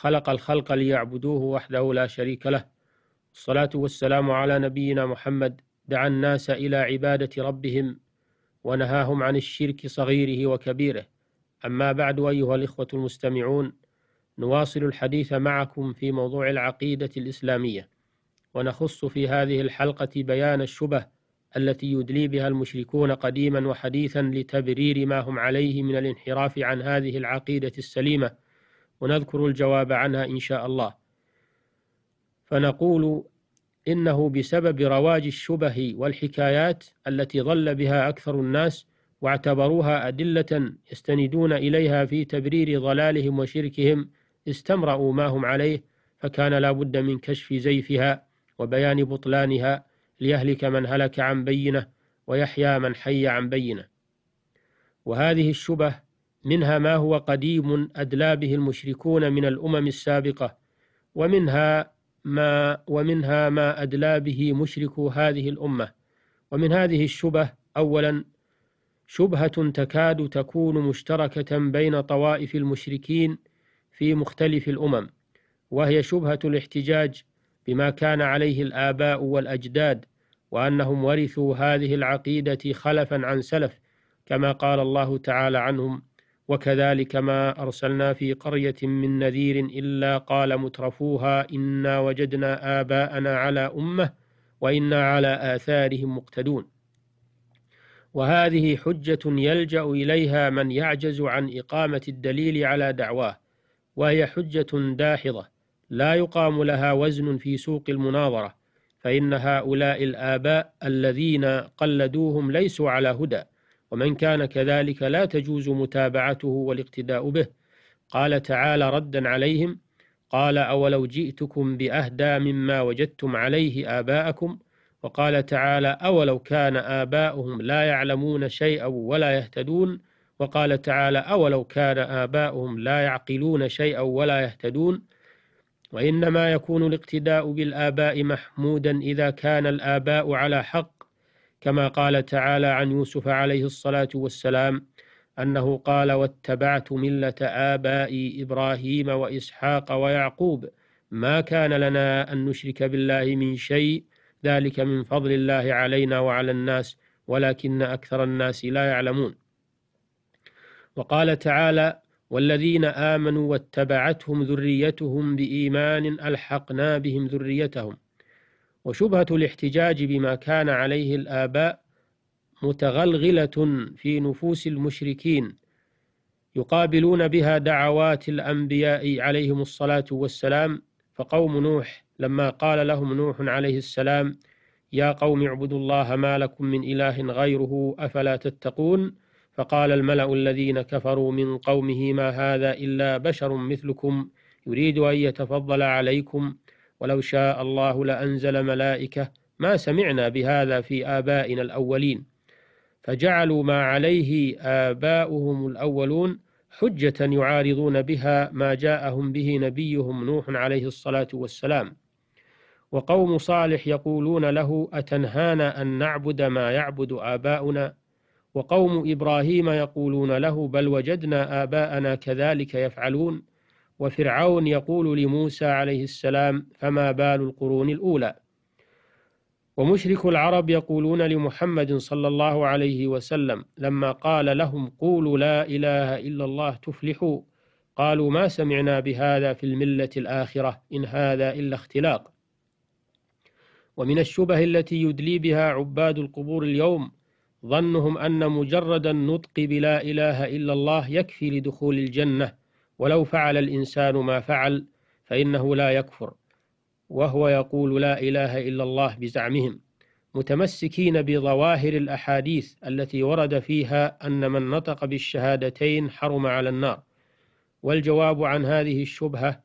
خلق الخلق ليعبدوه وحده لا شريك له الصلاة والسلام على نبينا محمد دعا الناس إلى عبادة ربهم ونهاهم عن الشرك صغيره وكبيره أما بعد أيها الإخوة المستمعون نواصل الحديث معكم في موضوع العقيدة الإسلامية ونخص في هذه الحلقة بيان الشبه التي يدلي بها المشركون قديما وحديثا لتبرير ما هم عليه من الانحراف عن هذه العقيدة السليمة ونذكر الجواب عنها إن شاء الله فنقول إنه بسبب رواج الشبه والحكايات التي ضل بها أكثر الناس واعتبروها أدلة يستندون إليها في تبرير ضلالهم وشركهم استمرأوا ما هم عليه فكان لا بد من كشف زيفها وبيان بطلانها ليهلك من هلك عن بينه ويحيى من حي عن بينه وهذه الشبه منها ما هو قديم أدلى به المشركون من الأمم السابقة ومنها ما ومنها ما أدلى به مشركو هذه الأمة ومن هذه الشبه أولا شبهة تكاد تكون مشتركة بين طوائف المشركين في مختلف الأمم وهي شبهة الاحتجاج بما كان عليه الآباء والأجداد وأنهم ورثوا هذه العقيدة خلفا عن سلف كما قال الله تعالى عنهم وكذلك ما أرسلنا في قرية من نذير إلا قال مترفوها إنا وجدنا آباءنا على أمة وإنا على آثارهم مقتدون وهذه حجة يلجأ إليها من يعجز عن إقامة الدليل على دعواه وهي حجة داحضة لا يقام لها وزن في سوق المناظرة فإن هؤلاء الآباء الذين قلدوهم ليسوا على هدى ومن كان كذلك لا تجوز متابعته والاقتداء به قال تعالى ردا عليهم قال أولو جئتكم بأهدى مما وجدتم عليه آباءكم وقال تعالى أولو كان آباؤهم لا يعلمون شيئا ولا يهتدون وقال تعالى أولو كان آباؤهم لا يعقلون شيئا ولا يهتدون وإنما يكون الاقتداء بالآباء محمودا إذا كان الآباء على حق كما قال تعالى عن يوسف عليه الصلاة والسلام أنه قال واتبعت ملة آبائي إبراهيم وإسحاق ويعقوب ما كان لنا أن نشرك بالله من شيء ذلك من فضل الله علينا وعلى الناس ولكن أكثر الناس لا يعلمون وقال تعالى والذين آمنوا واتبعتهم ذريتهم بإيمان ألحقنا بهم ذريتهم وشبهة الاحتجاج بما كان عليه الآباء متغلغلة في نفوس المشركين يقابلون بها دعوات الأنبياء عليهم الصلاة والسلام فقوم نوح لما قال لهم نوح عليه السلام يا قوم اعبدوا الله ما لكم من إله غيره أفلا تتقون فقال الملأ الذين كفروا من قومه ما هذا إلا بشر مثلكم يريد أن يتفضل عليكم ولو شاء الله لأنزل ملائكة ما سمعنا بهذا في آبائنا الأولين فجعلوا ما عليه آباؤهم الأولون حجة يعارضون بها ما جاءهم به نبيهم نوح عليه الصلاة والسلام وقوم صالح يقولون له أتنهانا أن نعبد ما يعبد آباؤنا وقوم إبراهيم يقولون له بل وجدنا آباءنا كذلك يفعلون وفرعون يقول لموسى عليه السلام فما بال القرون الأولى ومشرك العرب يقولون لمحمد صلى الله عليه وسلم لما قال لهم قولوا لا إله إلا الله تفلحوا قالوا ما سمعنا بهذا في الملة الآخرة إن هذا إلا اختلاق ومن الشبه التي يدلي بها عباد القبور اليوم ظنهم أن مجرد النطق بلا إله إلا الله يكفي لدخول الجنة ولو فعل الإنسان ما فعل فإنه لا يكفر وهو يقول لا إله إلا الله بزعمهم متمسكين بظواهر الأحاديث التي ورد فيها أن من نطق بالشهادتين حرم على النار والجواب عن هذه الشبهة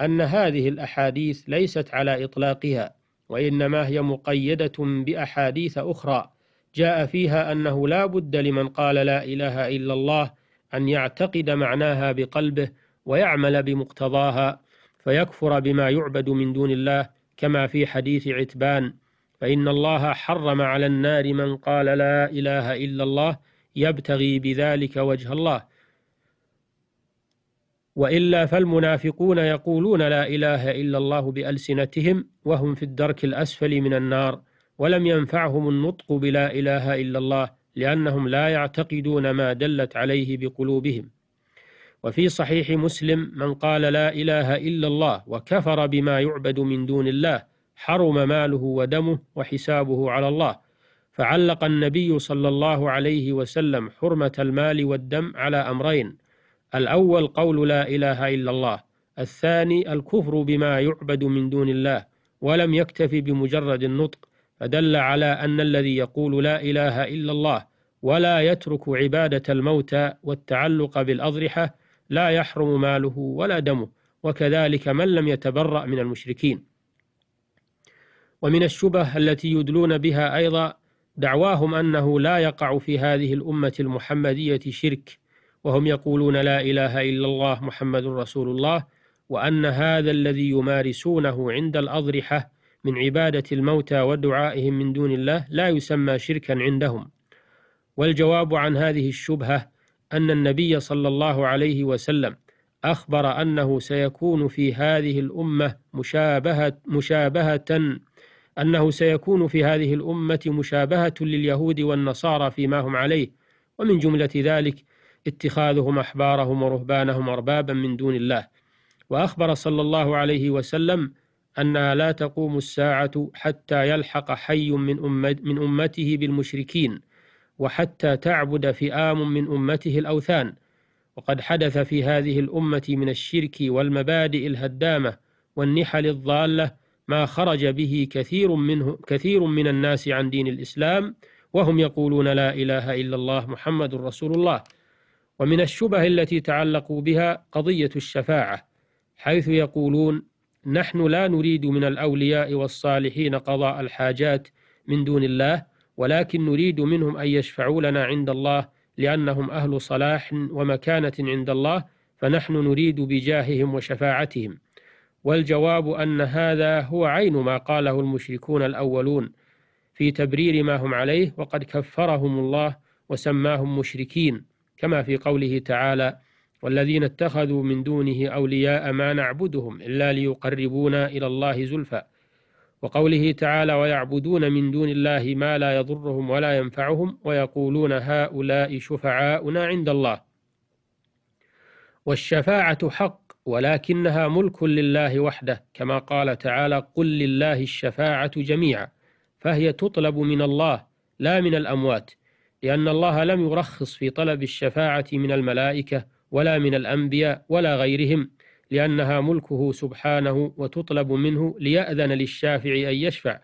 أن هذه الأحاديث ليست على إطلاقها وإنما هي مقيدة بأحاديث أخرى جاء فيها أنه لا بد لمن قال لا إله إلا الله أن يعتقد معناها بقلبه ويعمل بمقتضاها فيكفر بما يعبد من دون الله كما في حديث عتبان فإن الله حرم على النار من قال لا إله إلا الله يبتغي بذلك وجه الله وإلا فالمنافقون يقولون لا إله إلا الله بألسنتهم وهم في الدرك الأسفل من النار ولم ينفعهم النطق بلا إله إلا الله لأنهم لا يعتقدون ما دلت عليه بقلوبهم وفي صحيح مسلم من قال لا إله إلا الله وكفر بما يعبد من دون الله حرم ماله ودمه وحسابه على الله فعلق النبي صلى الله عليه وسلم حرمة المال والدم على أمرين الأول قول لا إله إلا الله الثاني الكفر بما يعبد من دون الله ولم يكتف بمجرد النطق فدل على أن الذي يقول لا إله إلا الله ولا يترك عبادة الموتى والتعلق بالأضرحة لا يحرم ماله ولا دمه وكذلك من لم يتبرأ من المشركين ومن الشبه التي يدلون بها أيضا دعواهم أنه لا يقع في هذه الأمة المحمدية شرك وهم يقولون لا إله إلا الله محمد رسول الله وأن هذا الذي يمارسونه عند الأضرحة من عبادة الموتى ودعائهم من دون الله لا يسمى شركا عندهم والجواب عن هذه الشبهة أن النبي صلى الله عليه وسلم أخبر أنه سيكون في هذه الأمة مشابهة, مشابهة أنه سيكون في هذه الأمة مشابهة لليهود والنصارى فيما هم عليه ومن جملة ذلك اتخاذهم أحبارهم ورهبانهم أربابا من دون الله وأخبر صلى الله عليه وسلم أنها لا تقوم الساعة حتى يلحق حي من, أمت من أمته بالمشركين وحتى تعبد فئام من أمته الأوثان وقد حدث في هذه الأمة من الشرك والمبادئ الهدامة والنحل الضالة ما خرج به كثير منه كثير من الناس عن دين الإسلام وهم يقولون لا إله إلا الله محمد رسول الله ومن الشبه التي تعلقوا بها قضية الشفاعة حيث يقولون نحن لا نريد من الأولياء والصالحين قضاء الحاجات من دون الله ولكن نريد منهم أن يشفعوا لنا عند الله لأنهم أهل صلاح ومكانة عند الله فنحن نريد بجاههم وشفاعتهم والجواب أن هذا هو عين ما قاله المشركون الأولون في تبرير ما هم عليه وقد كفرهم الله وسماهم مشركين كما في قوله تعالى والذين اتخذوا من دونه أولياء ما نعبدهم إلا ليقربونا إلى الله زلفى وقوله تعالى ويعبدون من دون الله ما لا يضرهم ولا ينفعهم ويقولون هؤلاء شفعاؤنا عند الله والشفاعة حق ولكنها ملك لله وحده كما قال تعالى قل لله الشفاعة جميعا فهي تطلب من الله لا من الأموات لأن الله لم يرخص في طلب الشفاعة من الملائكة ولا من الأنبياء ولا غيرهم لأنها ملكه سبحانه وتطلب منه ليأذن للشافع أن يشفع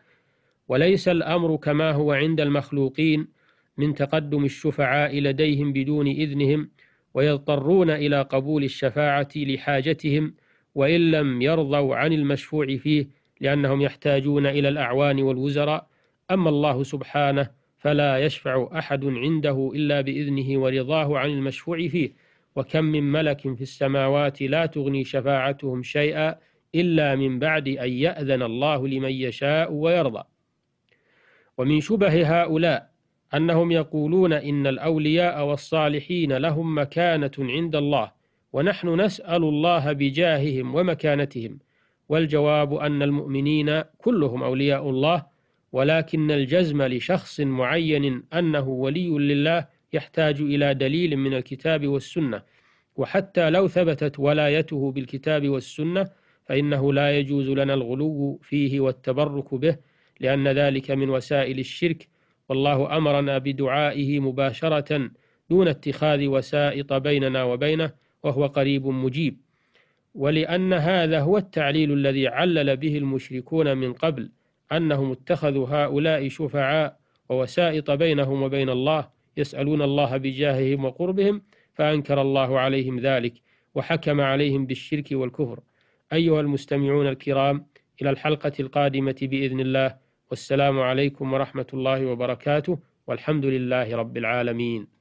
وليس الأمر كما هو عند المخلوقين من تقدم الشفعاء لديهم بدون إذنهم ويضطرون إلى قبول الشفاعة لحاجتهم وإن لم يرضوا عن المشفوع فيه لأنهم يحتاجون إلى الأعوان والوزراء أما الله سبحانه فلا يشفع أحد عنده إلا بإذنه ورضاه عن المشفوع فيه وكم من ملك في السماوات لا تغني شفاعتهم شيئا إلا من بعد أن يأذن الله لمن يشاء ويرضى ومن شبه هؤلاء أنهم يقولون إن الأولياء والصالحين لهم مكانة عند الله ونحن نسأل الله بجاههم ومكانتهم والجواب أن المؤمنين كلهم أولياء الله ولكن الجزم لشخص معين أنه ولي لله يحتاج إلى دليل من الكتاب والسنة وحتى لو ثبتت ولايته بالكتاب والسنة فإنه لا يجوز لنا الغلو فيه والتبرك به لأن ذلك من وسائل الشرك والله أمرنا بدعائه مباشرة دون اتخاذ وسائط بيننا وبينه وهو قريب مجيب ولأن هذا هو التعليل الذي علل به المشركون من قبل أنهم اتخذوا هؤلاء شفعاء ووسائط بينهم وبين الله يسألون الله بجاههم وقربهم فأنكر الله عليهم ذلك وحكم عليهم بالشرك والكفر أيها المستمعون الكرام إلى الحلقة القادمة بإذن الله والسلام عليكم ورحمة الله وبركاته والحمد لله رب العالمين